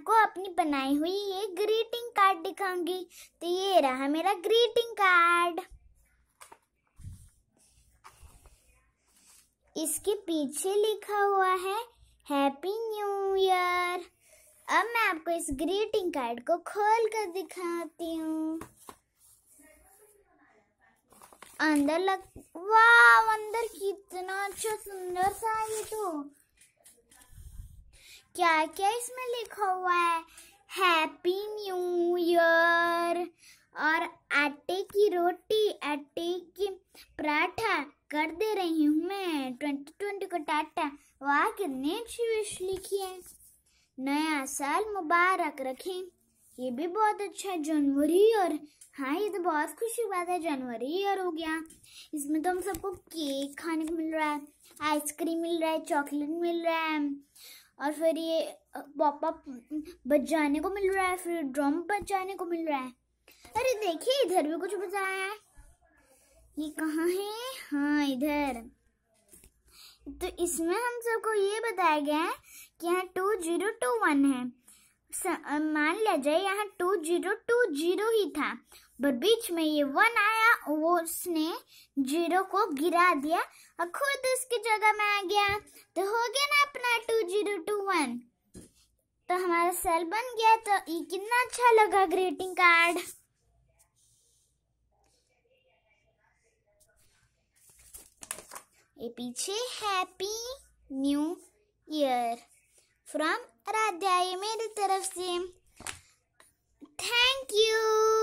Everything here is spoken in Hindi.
आपको अपनी बनाई हुई ये ग्रीटिंग कार्ड दिखाऊंगी तो ये रहा मेरा ग्रीटिंग कार्ड इसके पीछे लिखा हुआ है हैप्पी न्यू ईयर अब मैं आपको इस ग्रीटिंग कार्ड को खोल कर दिखाती हूँ अंदर लग वाह अंदर कितना अच्छा सुंदर सा ये तो क्या क्या इसमें लिखा हुआ है हैप्पी न्यू ईयर और आटे की रोटी आटे की पराठा कर दे रही हूँ मैं ट्वेंटी ट्वेंटी को टाटा वाह कितनी अच्छी विश लिखी है नया साल मुबारक रखें ये भी बहुत अच्छा है जनवरी और हाँ ये तो बहुत खुशी बात है जनवरी ईयर हो गया इसमें तो हम सबको केक खाने को मिल रहा है आइसक्रीम मिल रहा है चॉकलेट मिल रहा है और फिर ये पॉपअप बच जाने को मिल रहा है फिर ड्रम बच जाने को मिल रहा है अरे देखिए इधर भी कुछ बजाया है ये कहाँ है हाँ इधर तो इसमें हम सबको ये बताया गया है कि यहाँ टू जीरो टू वन है मान लिया जाए यहाँ टू जीरो टू जीरो ही था पर बीच में ये वन आया वो उसने जीरो को गिरा दिया और खुद उसकी जगह में आ गया तो हो गया वन तो हमारा सेल बन गया तो ये कितना अच्छा लगा ग्रीटिंग कार्ड ये पीछे happy new year from Aaradhya मेरी तरफ से थैंक यू